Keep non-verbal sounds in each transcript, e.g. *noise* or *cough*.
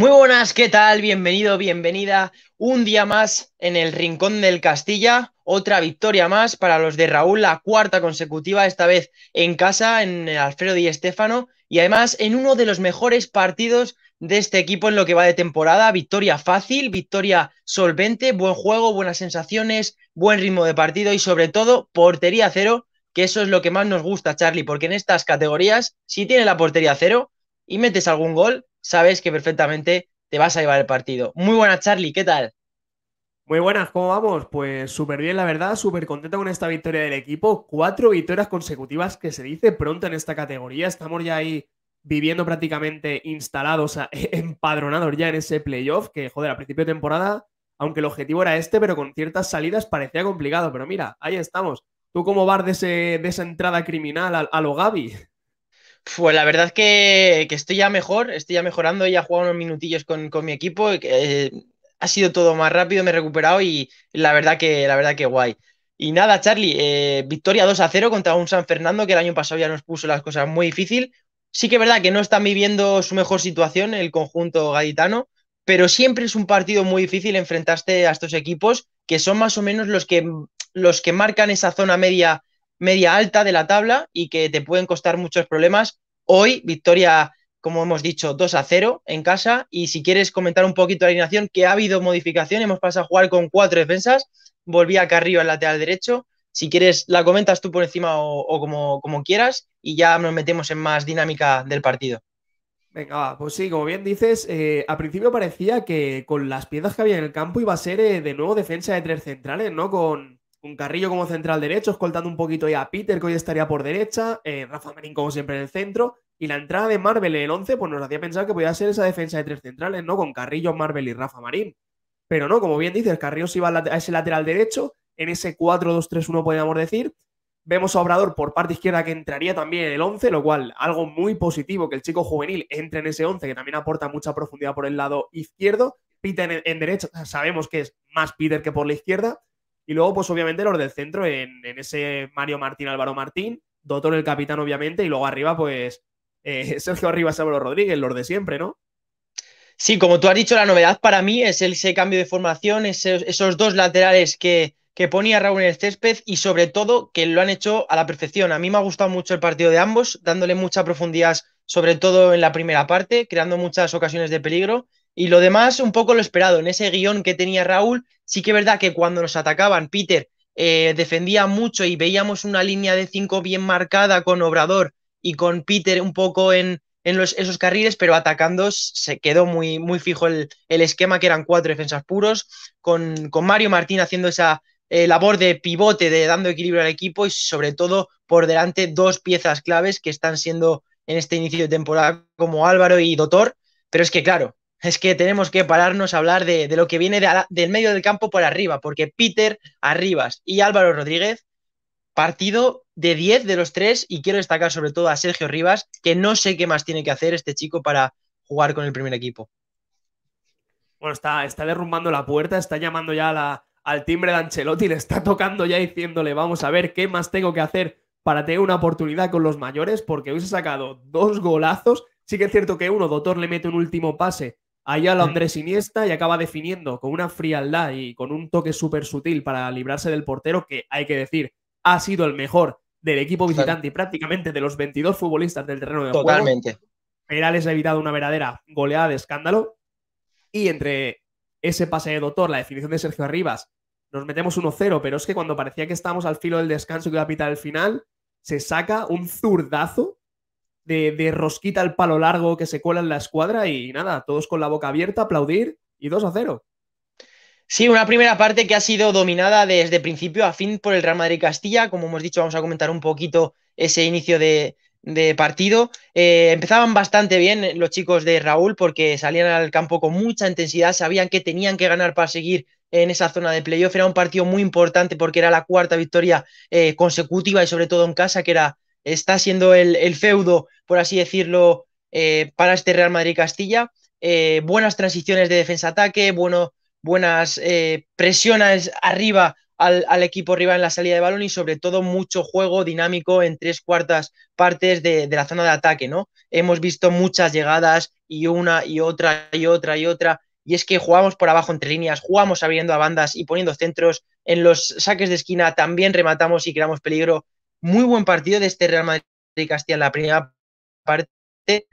Muy buenas, ¿qué tal? Bienvenido, bienvenida. Un día más en el Rincón del Castilla. Otra victoria más para los de Raúl, la cuarta consecutiva, esta vez en casa, en Alfredo y Estefano. Y además en uno de los mejores partidos de este equipo en lo que va de temporada. Victoria fácil, victoria solvente, buen juego, buenas sensaciones, buen ritmo de partido y sobre todo portería cero, que eso es lo que más nos gusta, Charlie, porque en estas categorías, si tiene la portería cero y metes algún gol, sabes que perfectamente te vas a llevar el partido. Muy buenas, Charlie, ¿qué tal? Muy buenas, ¿cómo vamos? Pues súper bien, la verdad, súper contento con esta victoria del equipo. Cuatro victorias consecutivas que se dice pronto en esta categoría. Estamos ya ahí viviendo prácticamente instalados, *laughs* empadronados ya en ese playoff, que joder, a principio de temporada, aunque el objetivo era este, pero con ciertas salidas parecía complicado. Pero mira, ahí estamos. ¿Tú cómo vas de, esa entrada criminal a, lo Gavi. Pues la verdad que, que, estoy ya mejor, estoy ya mejorando, ya he jugado unos minutillos con, mi equipo, eh, ha sido todo más rápido, me he recuperado y la verdad que, la verdad que guay. Y nada, Charlie, eh, victoria 2 a 0 contra un San Fernando que el año pasado ya nos puso las cosas muy difícil. Sí que es verdad que no están viviendo su mejor situación el conjunto gaditano, pero siempre es un partido muy difícil enfrentarse a estos equipos que son más o menos los que, los que marcan esa zona media media alta de la tabla y que te pueden costar muchos problemas. Hoy, victoria, como hemos dicho, 2 a 0 en casa. Y si quieres comentar un poquito la alineación, que ha habido modificación, hemos pasado a jugar con cuatro defensas, volví acá arriba al lateral derecho. Si quieres, la comentas tú por encima o, como, como quieras y ya nos metemos en más dinámica del partido. Venga, pues sí, como bien dices, eh, a principio parecía que con las piezas que había en el campo iba a ser eh, de nuevo defensa de tres centrales, ¿no? Con, con Carrillo como central derecho, escoltando un poquito ya a Peter, que hoy estaría por derecha, eh, Rafa Marín como siempre en el centro, y la entrada de Marvel en el 11 pues nos hacía pensar que podía ser esa defensa de tres centrales, ¿no? Con Carrillo, Marvel y Rafa Marín. Pero no, como bien dices, Carrillo se iba a ese lateral derecho, en ese 4-2-3-1 podríamos decir. Vemos a Obrador por parte izquierda que entraría también en el 11, lo cual algo muy positivo, que el chico juvenil entre en ese 11, que también aporta mucha profundidad por el lado izquierdo. Peter en, derecho, sabemos que es más Peter que por la izquierda y luego, pues obviamente, los del centro, en, ese Mario Martín, Álvaro Martín, doctor el capitán, obviamente, y luego arriba, pues eh, *laughs* Sergio Arriba, Álvaro Rodríguez, los de siempre, ¿no? Sí, como tú has dicho, la novedad para mí es ese cambio de formación, esos, dos laterales que, que ponía Raúl en el césped y sobre todo que lo han hecho a la perfección. A mí me ha gustado mucho el partido de ambos, dándole mucha profundidad, sobre todo en la primera parte, creando muchas ocasiones de peligro y lo demás, un poco lo esperado. En ese guión que tenía Raúl, sí que es verdad que cuando nos atacaban, Peter eh, defendía mucho y veíamos una línea de cinco bien marcada con Obrador y con Peter un poco en, en los, esos carriles, pero atacando se quedó muy, muy fijo el, esquema, que eran cuatro defensas puros, con, con Mario Martín haciendo esa eh, labor de pivote, de dando equilibrio al equipo y sobre todo por delante dos piezas claves que están siendo en este inicio de temporada como Álvaro y Dotor, pero es que claro, es que tenemos que pararnos a hablar de, lo que viene del medio del campo por arriba, porque Peter Arribas y Álvaro Rodríguez, partido de 10 de los tres, y quiero destacar sobre todo a Sergio Rivas, que no sé qué más tiene que hacer este chico para jugar con el primer equipo. Bueno, está, está derrumbando la puerta, está llamando ya al timbre de Ancelotti, le está tocando ya diciéndole, vamos a ver qué más tengo que hacer para tener una oportunidad con los mayores, porque hoy se ha sacado dos golazos. Sí que es cierto que uno, doctor le mete un último pase Ahí lo Andrés Iniesta y acaba definiendo con una frialdad y con un toque súper sutil para librarse del portero que, hay que decir, ha sido el mejor del equipo visitante y prácticamente de los 22 futbolistas del terreno de Totalmente. juego. Totalmente. les ha evitado una verdadera goleada de escándalo. Y entre ese pase de doctor, la definición de Sergio Arribas, nos metemos 1-0, pero es que cuando parecía que estábamos al filo del descanso que iba a pitar el final, se saca un zurdazo de, rosquita al palo largo que se cuela en la escuadra y nada, todos con la boca abierta, aplaudir y 2 a 0. Sí, una primera parte que ha sido dominada desde principio a fin por el Real Madrid Castilla. Como hemos dicho, vamos a comentar un poquito ese inicio de, partido. Eh, empezaban bastante bien los chicos de Raúl porque salían al campo con mucha intensidad, sabían que tenían que ganar para seguir en esa zona de playoff. Era un partido muy importante porque era la cuarta victoria eh, consecutiva y sobre todo en casa, que era está siendo el, feudo, por así decirlo, eh, para este Real Madrid-Castilla. Eh, buenas transiciones de defensa-ataque, bueno, buenas eh, presiones arriba al, equipo rival en la salida de balón y sobre todo mucho juego dinámico en tres cuartas partes de, de, la zona de ataque, ¿no? Hemos visto muchas llegadas y una y otra y otra y otra. Y es que jugamos por abajo entre líneas, jugamos abriendo a bandas y poniendo centros. En los saques de esquina también rematamos y creamos peligro muy buen partido de este Real Madrid Castilla en la primera parte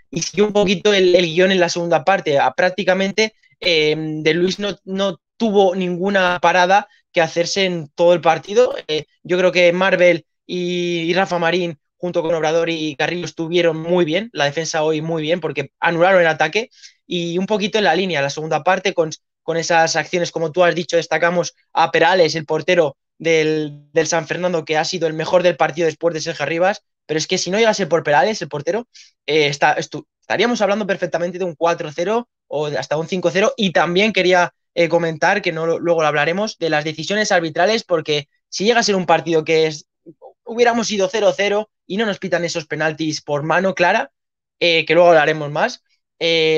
y siguió un poquito el, guión en la segunda parte. Ah, prácticamente em, De Luis no, no, tuvo ninguna parada que hacerse en todo el partido. Eh, yo creo que Marvel y, Rafa Marín junto con Obrador y Carrillo estuvieron muy bien, la defensa hoy muy bien porque anularon el ataque y un poquito en la línea, la segunda parte con, con esas acciones, como tú has dicho, destacamos a Perales, el portero del, San Fernando, que ha sido el mejor del partido después de Sergio Rivas, pero es que si no llegase por Perales, el portero, eh, estaríamos hablando perfectamente de un 4-0 o hasta un 5-0. Y también quería eh, comentar, que no, luego lo hablaremos, de las decisiones arbitrales, porque si llega a ser un partido que es, hubiéramos ido 0-0 y no nos pitan esos penaltis por mano clara, eh, que luego hablaremos más,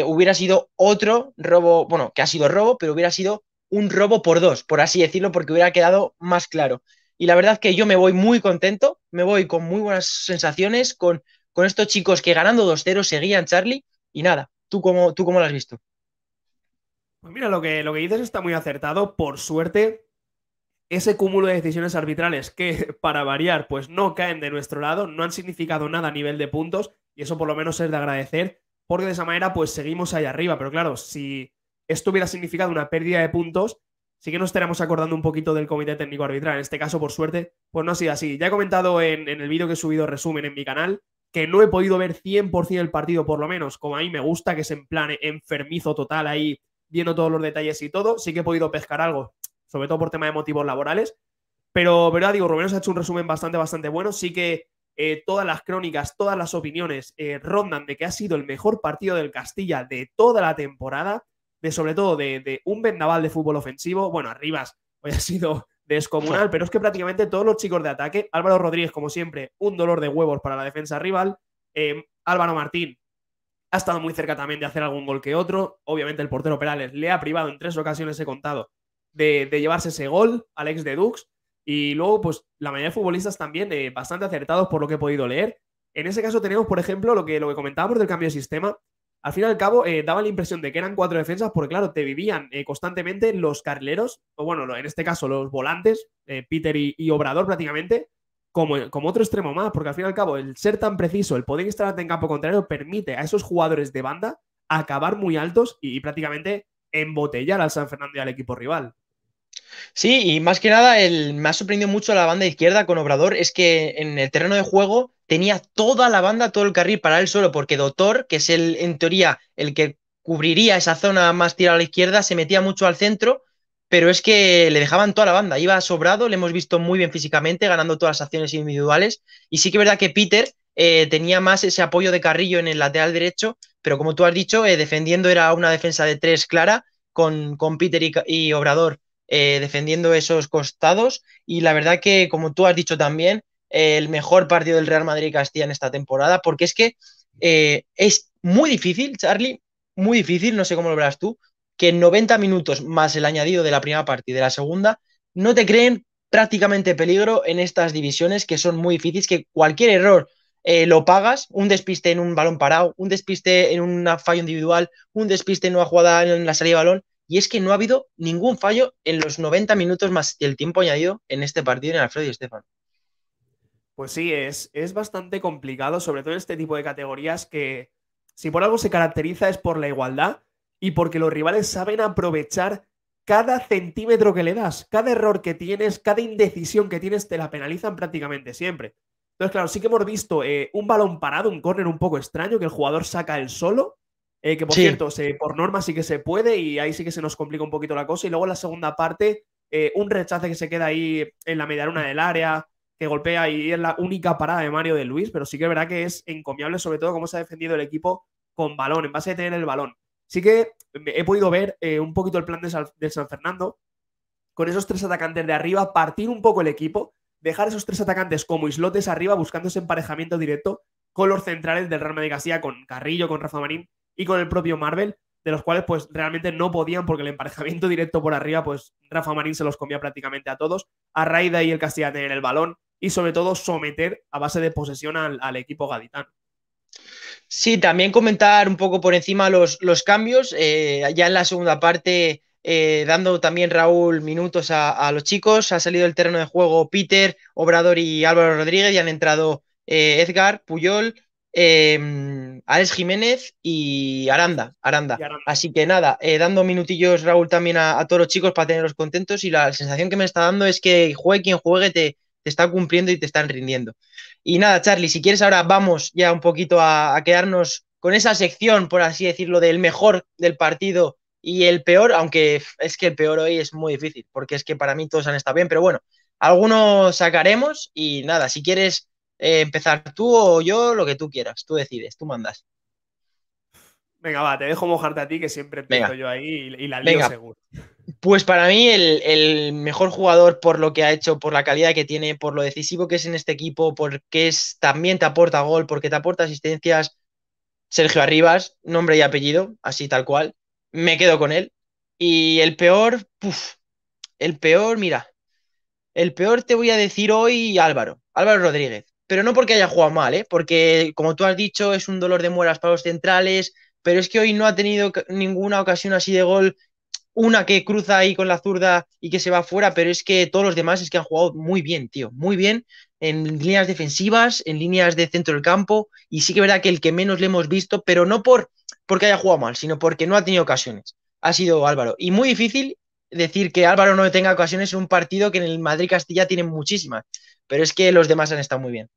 hubiera sido otro robo, bueno, que ha sido robo, pero hubiera sido un robo por dos, por así decirlo, porque hubiera quedado más claro. Y la verdad que yo me voy muy contento, me voy con muy buenas sensaciones, con, con estos chicos que ganando 2-0 seguían Charlie. Y nada, ¿tú como tú cómo lo has visto? Pues mira, lo que, lo que dices está muy acertado. Por suerte, ese cúmulo de decisiones arbitrales que, *laughs* para variar, pues no caen de nuestro lado, no han significado nada a nivel de puntos, y eso por lo menos es de agradecer, porque de esa manera, pues seguimos ahí arriba. Pero claro, si esto hubiera significado una pérdida de puntos, sí que nos estaremos acordando un poquito del comité técnico arbitral. En este caso, por suerte, pues no ha sido así. Ya he comentado en, el vídeo que he subido resumen en mi canal que no he podido ver 100% el partido, por lo menos, como a mí me gusta, que se en plan enfermizo total ahí, viendo todos los detalles y todo. Sí que he podido pescar algo, sobre todo por tema de motivos laborales. Pero, verdad, digo, Rubén, se ha hecho un resumen bastante, bastante bueno. Sí que eh, todas las crónicas, todas las opiniones eh, rondan de que ha sido el mejor partido del Castilla de toda la temporada de sobre todo de, un vendaval de fútbol ofensivo. Bueno, Arribas hoy ha sido *laughs* descomunal, pero es que prácticamente todos los chicos de ataque, Álvaro Rodríguez, como siempre, un dolor de huevos para la defensa rival. Eh, Álvaro Martín ha estado muy cerca también de hacer algún gol que otro. Obviamente, el portero Perales le ha privado en tres ocasiones, he contado, de, llevarse ese gol, Alex de Dux. Y luego, pues la mayoría de futbolistas también eh, bastante acertados por lo que he podido leer. En ese caso tenemos, por ejemplo, lo que, lo que comentábamos del cambio de sistema, al fin y al cabo eh, daba la impresión de que eran cuatro defensas porque, claro, te vivían eh, constantemente los carleros, o bueno, en este caso los volantes, eh, Peter y, Obrador prácticamente, como, como otro extremo más, porque al fin y al cabo el ser tan preciso, el poder instalarte en campo contrario permite a esos jugadores de banda acabar muy altos y, prácticamente embotellar al San Fernando y al equipo rival. Sí, y más que nada, el, me ha sorprendido mucho la banda izquierda con Obrador, es que en el terreno de juego tenía toda la banda, todo el carril para él solo, porque Doctor, que es el, en teoría, el que cubriría esa zona más tirada a la izquierda, se metía mucho al centro, pero es que le dejaban toda la banda, iba sobrado, le hemos visto muy bien físicamente, ganando todas las acciones individuales, y sí que es verdad que Peter eh, tenía más ese apoyo de Carrillo en el lateral derecho, pero como tú has dicho, eh, defendiendo era una defensa de tres clara, con, con Peter y, Obrador eh, defendiendo esos costados, y la verdad que, como tú has dicho también, el mejor partido del Real Madrid-Castilla en esta temporada, porque es que eh, es muy difícil, Charlie, muy difícil, no sé cómo lo verás tú, que en 90 minutos más el añadido de la primera parte y de la segunda, no te creen prácticamente peligro en estas divisiones que son muy difíciles, que cualquier error eh, lo pagas, un despiste en un balón parado, un despiste en un fallo individual, un despiste en una jugada en la salida de balón, y es que no ha habido ningún fallo en los 90 minutos más el tiempo añadido en este partido en Alfredo y Estefan. Pues sí, es, es bastante complicado, sobre todo este tipo de categorías que si por algo se caracteriza es por la igualdad y porque los rivales saben aprovechar cada centímetro que le das, cada error que tienes, cada indecisión que tienes, te la penalizan prácticamente siempre. Entonces, claro, sí que hemos visto eh, un balón parado, un córner un poco extraño, que el jugador saca el solo, eh, que por cierto, se, por norma sí que se puede y ahí sí que se nos complica un poquito la cosa. Y luego la segunda parte, eh, un rechace que se queda ahí en la luna del área, que golpea y es la única parada de Mario de Luis, pero sí que es verdad que es encomiable sobre todo cómo se ha defendido el equipo con balón, en base a tener el balón. Sí que he podido ver eh, un poquito el plan de, San Fernando, con esos tres atacantes de arriba, partir un poco el equipo, dejar esos tres atacantes como islotes arriba buscando ese emparejamiento directo con los centrales del Real de García, con Carrillo, con Rafa Marín y con el propio Marvel, de los cuales pues realmente no podían porque el emparejamiento *laughs* directo por arriba, pues Rafa Marín se los comía prácticamente a todos, a Raida y el Castilla tener el balón, y sobre todo someter a base de posesión al, equipo gaditano. Sí, también comentar un poco por encima los, cambios. Eh, ya en la segunda parte, eh, dando también Raúl minutos a, los chicos, ha salido el terreno de juego Peter, Obrador y Álvaro Rodríguez y han entrado eh, Edgar, Puyol, em, Alex Jiménez y Aranda, Aranda. Así que nada, dando minutillos Raúl también a, todos los chicos para tenerlos contentos y la sensación que me está dando es que juegue quien juegue te, te están cumpliendo y te están rindiendo. Y nada, Charlie, si quieres ahora vamos ya un poquito a, quedarnos con esa sección, por así decirlo, del mejor del partido y el peor, aunque es que el peor hoy es muy difícil, porque es que para mí todos han estado bien, pero bueno, algunos sacaremos y nada, si quieres eh, empezar tú o yo, lo que tú quieras, tú decides, tú mandas. Venga, va, te dejo mojarte a ti, que siempre tengo yo ahí y, la lío seguro. Pues para mí el, mejor jugador por lo que ha hecho, por la calidad que tiene, por lo decisivo que es en este equipo, porque es, también te aporta gol, porque te aporta asistencias, Sergio Arribas, nombre y apellido, así tal cual, me quedo con él. Y el peor, el peor, mira, el peor te voy a decir hoy Álvaro, Álvaro Rodríguez, pero no porque haya jugado mal, ¿eh? porque como tú has dicho es un dolor de muelas para los centrales, pero es que hoy no ha tenido ninguna ocasión así de gol una que cruza ahí con la zurda y que se va fuera, pero es que todos los demás es que han jugado muy bien, tío, muy bien en líneas defensivas, en líneas de centro del campo, y sí que es verdad que el que menos le hemos visto, pero no por porque haya jugado mal, sino porque no ha tenido ocasiones, ha sido Álvaro. Y muy difícil decir que Álvaro no tenga ocasiones en un partido que en el Madrid-Castilla tiene muchísimas, pero es que los demás han estado muy bien.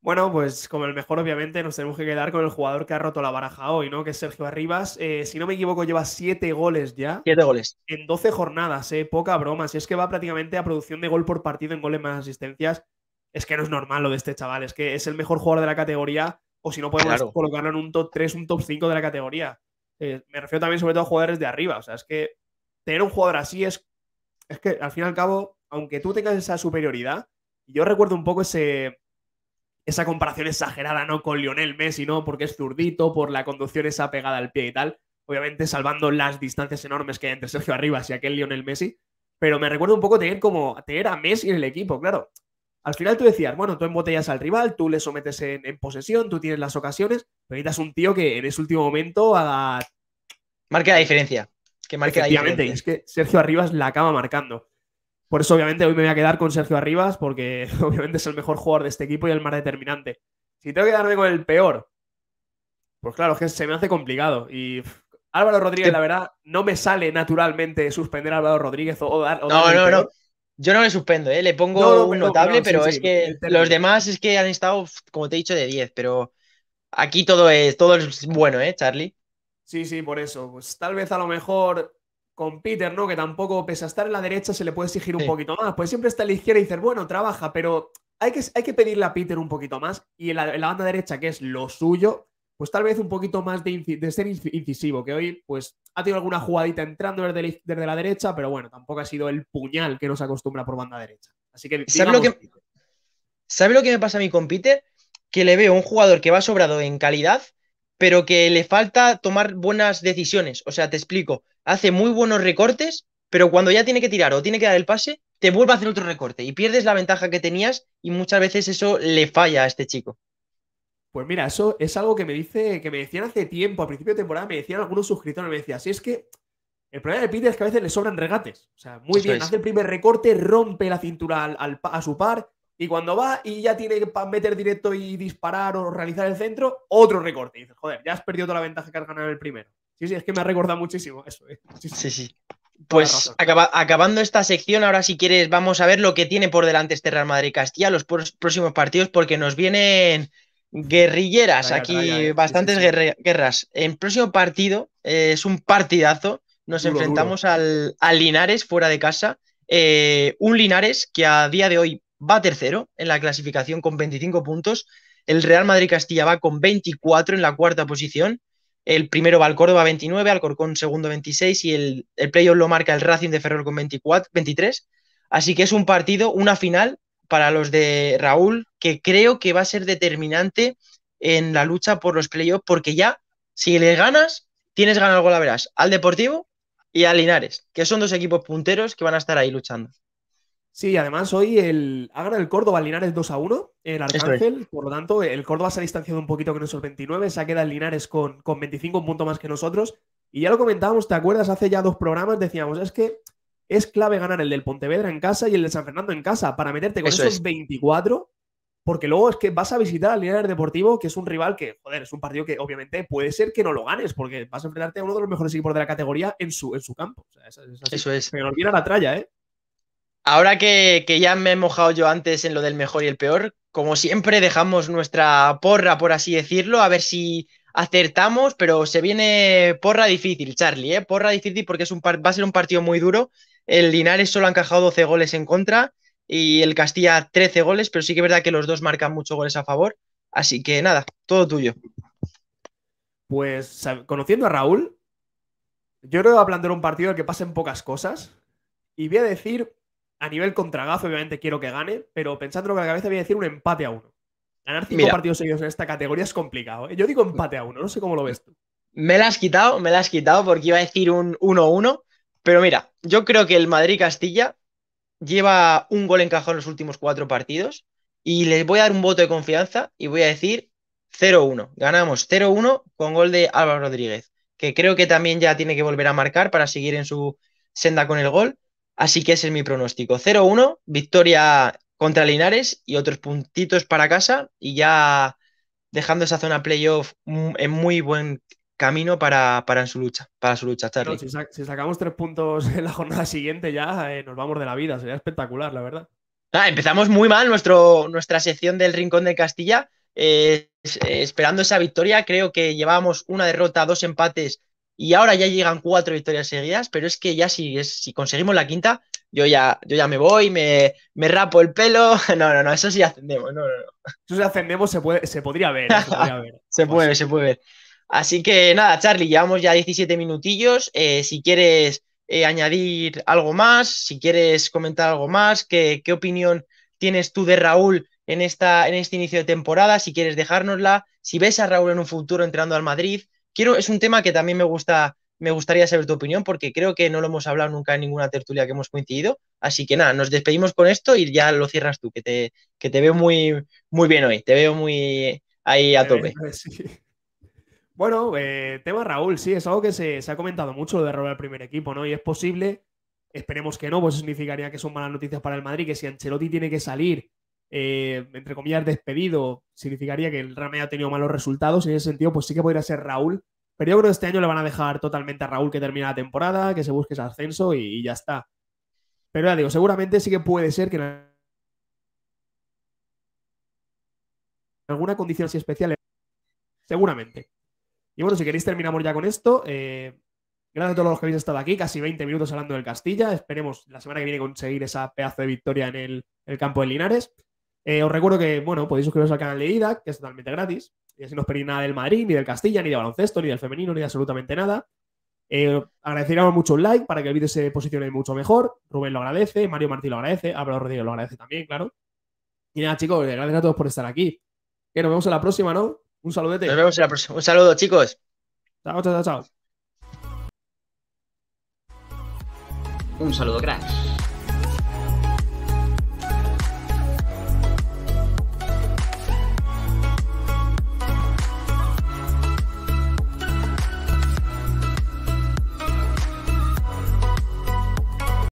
Bueno, pues como el mejor, obviamente, nos tenemos que quedar con el jugador que ha roto la baraja hoy, ¿no? Que es Sergio Arribas. Eh, si no me equivoco, lleva siete goles ya. Siete goles. En 12 jornadas, ¿eh? Poca broma. Si es que va prácticamente a producción de gol por partido en goles más asistencias, es que no es normal lo de este chaval. Es que es el mejor jugador de la categoría, o si no, podemos colocarlo en un top 3, un top 5 de la categoría. Eh, me refiero también, sobre todo, a jugadores de arriba. O sea, es que tener un jugador así es. Es que al fin y al cabo, aunque tú tengas esa superioridad, yo recuerdo un poco ese esa comparación exagerada, ¿no? Con Lionel Messi, ¿no? Porque es zurdito, por la conducción esa pegada al pie y tal. Obviamente salvando las distancias enormes que hay entre Sergio Arribas y aquel Lionel Messi. Pero me recuerdo un poco tener como tener a Messi en el equipo, claro. Al final tú decías, bueno, tú embotellas al rival, tú le sometes en, posesión, tú tienes las ocasiones, pero necesitas un tío que en ese último momento haga. Marque la diferencia. Que marque la es que Sergio Arribas la acaba marcando. Por eso, obviamente, hoy me voy a quedar con Sergio Arribas, porque *laughs* obviamente es el mejor jugador de este equipo y el más determinante. Si tengo que quedarme con el peor, pues claro, es que se me hace complicado. Y Álvaro Rodríguez, la verdad, no me sale naturalmente suspender a Álvaro Rodríguez o, dar. no, no, no. Yo no me suspendo, ¿eh? le pongo un notable, pero es que los demás es que han estado, como te he dicho, de 10, pero aquí todo es, todo es bueno, ¿eh, Charlie? Sí, sí, por eso. Pues tal vez a lo mejor con Peter, ¿no? Que tampoco, pese a estar en la derecha, se le puede exigir un poquito más. Pues siempre está a la izquierda y decir, bueno, trabaja, pero hay que, hay que pedirle a Peter un poquito más. Y en la, banda derecha, que es lo suyo, pues tal vez un poquito más de, ser incisivo, que hoy pues ha tenido alguna jugadita entrando desde la, la, derecha, pero bueno, tampoco ha sido el puñal que nos acostumbra por banda derecha. Así que... ¿Sabes lo que, ¿sabe lo que me pasa a mí con Peter? Que le veo un jugador que va sobrado en calidad, pero que le falta tomar buenas decisiones. O sea, te explico hace muy buenos recortes, pero cuando ya tiene que tirar o tiene que dar el pase, te vuelve a hacer otro recorte y pierdes la ventaja que tenías y muchas veces eso le falla a este chico. Pues mira, eso es algo que me dice, que me decían hace tiempo, a principio de temporada me decían algunos suscriptores, me decían, si es que el problema de Peter es que a veces le sobran regates. O sea, muy bien, hace el primer recorte, rompe la cintura al, a su par y cuando va y ya tiene que meter directo y disparar o realizar el centro, otro recorte. Y dices, joder, ya has perdido toda la ventaja que has ganado en el primero. Sí, sí, es que me ha recordado muchísimo eso. Eh. Sí, sí. Pues acabando esta sección, ahora si quieres vamos a ver lo que tiene por delante este Real Madrid-Castilla, los próximos partidos, porque nos vienen guerrilleras, aquí eh. bastantes guerras. El próximo partido eh, es un partidazo, nos enfrentamos Al, Linares fuera de casa, un Linares que a día de hoy va tercero en la clasificación con 25 puntos, el Real Madrid-Castilla va con 24 en la cuarta posición el primero va al Córdoba 29, al segundo 26 y el, el playoff lo marca el Racing de Ferrol con 24, 23. Así que es un partido, una final para los de Raúl que creo que va a ser determinante en la lucha por los playoffs porque ya si le ganas, tienes ganado, la verás, al Deportivo y al Linares, que son dos equipos punteros que van a estar ahí luchando. Sí, además hoy el ganado el Córdoba, Linares 2 a 1 el Arcángel, por lo tanto el Córdoba se ha distanciado un poquito con esos 29, se ha quedado el Linares con, con 25, un más que nosotros. Y ya lo comentábamos, ¿te acuerdas? Hace ya dos programas decíamos, es que es clave ganar el del Pontevedra en casa y el de San Fernando en casa para meterte con esos 24, porque luego es que vas a visitar al Linares Deportivo, que es un rival que, joder, es un partido que obviamente puede ser que no lo ganes, porque vas a enfrentarte a uno de los mejores equipos de la categoría en su, en su campo. es, Eso es. Pero nos viene la tralla, ¿eh? Ahora que, ya me he mojado yo antes en lo del mejor y el peor, como siempre dejamos nuestra porra, por así decirlo, a ver si acertamos, pero se viene porra difícil, Charlie, ¿eh? porra difícil porque es un va a ser un partido muy duro. El Linares solo ha encajado 12 goles en contra y el Castilla 13 goles, pero sí que es verdad que los dos marcan muchos goles a favor. Así que nada, todo tuyo. Pues conociendo a Raúl, yo creo que va a plantear un partido en el que pasen pocas cosas y voy a decir a nivel contragazo, obviamente quiero que gane, pero pensándolo con la cabeza voy a decir un empate a uno. Ganar cinco partidos seguidos en esta categoría es complicado. ¿eh? Yo digo empate a uno, no sé cómo lo ves tú. Me la has quitado, me la has quitado porque iba a decir un 1-1. Pero mira, yo creo que el Madrid-Castilla lleva un gol encajado en los últimos cuatro partidos. Y les voy a dar un voto de confianza y voy a decir 0-1. Ganamos 0-1 con gol de Álvaro Rodríguez, que creo que también ya tiene que volver a marcar para seguir en su senda con el gol. Así que ese es mi pronóstico. 0-1, victoria contra Linares y otros puntitos para casa y ya dejando esa zona playoff en muy buen camino para, para su lucha, para su lucha, si, sacamos tres puntos *laughs* en la jornada siguiente ya eh, nos vamos de la vida, sería espectacular, la verdad. Ah, empezamos muy mal nuestro, nuestra sección del Rincón de Castilla, eh, eh, esperando esa victoria. Creo que llevamos una derrota, dos empates y ahora ya llegan cuatro victorias seguidas, pero es que ya si, si conseguimos la quinta, yo ya, yo ya me voy, me, me, rapo el pelo. *laughs* No, no, no, eso sí ascendemos. Eso sí ascendemos se, puede, se podría ver. ¿eh? *laughs* Se, puede se puede ver. Así que nada, Charlie, llevamos ya 17 minutillos. Eh, si quieres eh, añadir algo más, si quieres comentar algo más, ¿qué, opinión tienes tú de Raúl en, esta, en este inicio de temporada? Si quieres dejárnosla, si ves a Raúl en un futuro entrando al Madrid, es un tema que también me gusta, me gustaría saber tu opinión, porque creo que no lo hemos hablado nunca en ninguna tertulia que hemos coincidido. Así que nada, nos despedimos con esto y ya lo cierras tú, que te, que te veo muy, muy bien hoy, te veo muy ahí a tope. *laughs* Bueno, eh, tema Raúl, sí, es algo que se, ha comentado mucho lo de robar el primer equipo, ¿no? Y es posible, esperemos que no, pues significaría que son malas noticias para el Madrid, que si Ancelotti tiene que salir eh, entre comillas, despedido, significaría que el Real Madrid ha tenido malos resultados. En ese sentido, pues sí que podría ser Raúl. Pero yo creo que este año le van a dejar totalmente a Raúl que termine la temporada, que se busque ese ascenso y, ya está. Pero ya digo, seguramente sí que puede ser que en alguna condición así especial. Seguramente. Y bueno, si queréis terminamos ya con esto. Eh, gracias a todos los que habéis estado aquí, casi 20 minutos hablando del Castilla. Esperemos la semana que viene conseguir esa pedazo de victoria en el campo de Linares. Eh, os recuerdo que, bueno, podéis suscribiros al canal de ida que es totalmente gratis. Y así no os perdéis nada del Madrid, ni del Castilla, ni de baloncesto, ni del femenino, ni de absolutamente nada. Eh, agradeceríamos mucho un like para que el vídeo se posicione mucho mejor. Rubén lo agradece, Mario Martí lo agradece, Álvaro Rodríguez lo agradece también, claro. Y nada, chicos, eh, gracias a todos por estar aquí. Que nos vemos en la próxima, ¿no? Un saludete. Nos vemos en la próxima. Un saludo, chicos. Chao, chao, chao, chao. Un saludo, cracks.